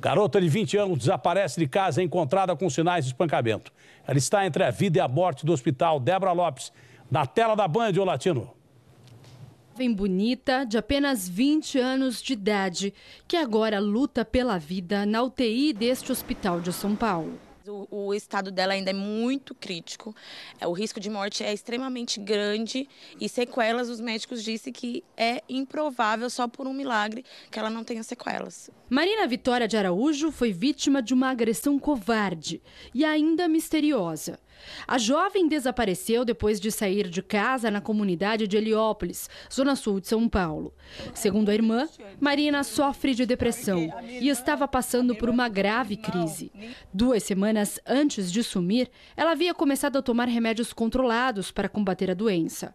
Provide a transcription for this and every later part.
Garota de 20 anos desaparece de casa é encontrada com sinais de espancamento. Ela está entre a vida e a morte do hospital Débora Lopes. Na tela da Band, o Latino jovem bonita de apenas 20 anos de idade, que agora luta pela vida na UTI deste hospital de São Paulo. O, o, estado dela ainda é muito crítico. É, o risco de morte é extremamente grande e sequelas, os médicos disse que é improvável, só por um milagre, que ela não tenha sequelas. Marina Vitória de Araújo foi vítima de uma agressão covarde e ainda misteriosa. A jovem desapareceu depois de sair de casa na comunidade de Heliópolis, zona sul de São Paulo. Segundo a irmã, Marina sofre de depressão e estava passando por uma grave crise. Duas semanas semanas antes de sumir, ela havia começado a tomar remédios controlados para combater a doença.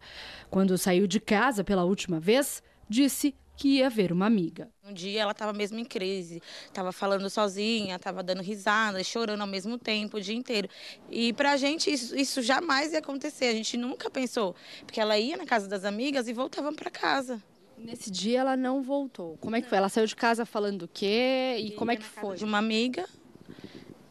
Quando saiu de casa pela última vez, disse que ia ver uma amiga. Um dia ela estava mesmo em crise, estava falando sozinha, estava dando risada, chorando ao mesmo tempo o dia inteiro. E para a gente isso, isso, jamais ia acontecer, a gente nunca pensou, porque ela ia na casa das amigas e voltava para casa. Nesse dia ela não voltou. Como é que foi? Ela saiu de casa falando o quê e como é que foi? De uma amiga,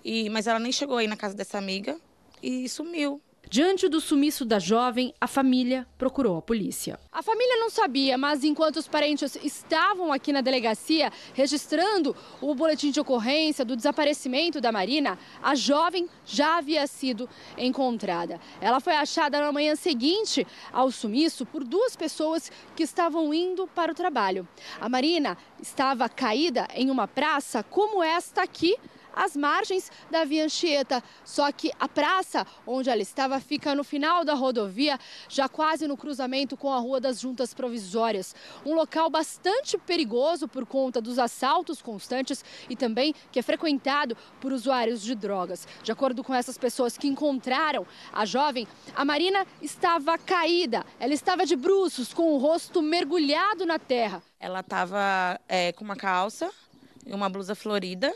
e, mas ela nem chegou aí na casa dessa amiga e sumiu. Diante do sumiço da jovem, a família procurou a polícia. A família não sabia, mas enquanto os parentes estavam aqui na delegacia registrando o boletim de ocorrência do desaparecimento da Marina, a jovem já havia sido encontrada. Ela foi achada na manhã seguinte ao sumiço por duas pessoas que estavam indo para o trabalho. A Marina estava caída em uma praça como esta aqui às margens da Via Anchieta. Só que a praça onde ela estava fica no final da rodovia, já quase no cruzamento com a Rua das Juntas Provisórias. Um local bastante perigoso por conta dos assaltos constantes e também que é frequentado por usuários de drogas. De acordo com essas pessoas que encontraram a jovem, a Marina estava caída. Ela estava de bruços, com o rosto mergulhado na terra. Ela estava é, com uma calça e uma blusa florida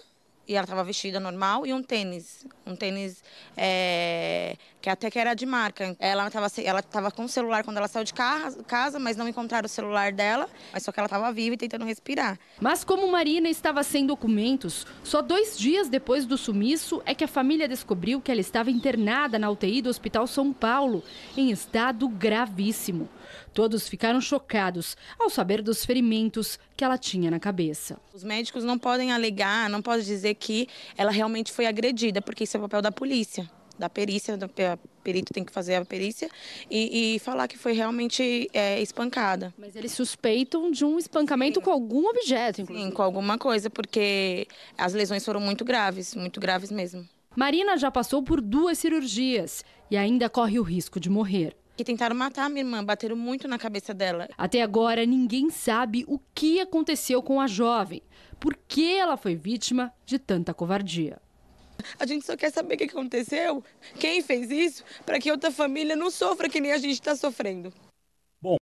e ela estava vestida normal e um tênis, um tênis é, que até que era de marca. Ela estava ela tava com o celular quando ela saiu de casa, mas não encontraram o celular dela, mas só que ela estava viva e tentando respirar. Mas como Marina estava sem documentos, só dois dias depois do sumiço é que a família descobriu que ela estava internada na UTI do Hospital São Paulo, em estado gravíssimo. Todos ficaram chocados ao saber dos ferimentos que ela tinha na cabeça. Os médicos não podem alegar, não podem dizer que ela realmente foi agredida, porque isso é o papel da polícia da perícia, do perito tem que fazer a perícia, e, e falar que foi realmente é, espancada. Mas eles suspeitam de um espancamento Sim. com algum objeto, inclusive. Sim, com alguma coisa, porque as lesões foram muito graves, muito graves mesmo. Marina já passou por duas cirurgias e ainda corre o risco de morrer que tentaram matar a minha irmã, bateram muito na cabeça dela. Até agora, ninguém sabe o que aconteceu com a jovem, por que ela foi vítima de tanta covardia. A gente só quer saber o que aconteceu, quem fez isso, para que outra família não sofra que nem a gente está sofrendo.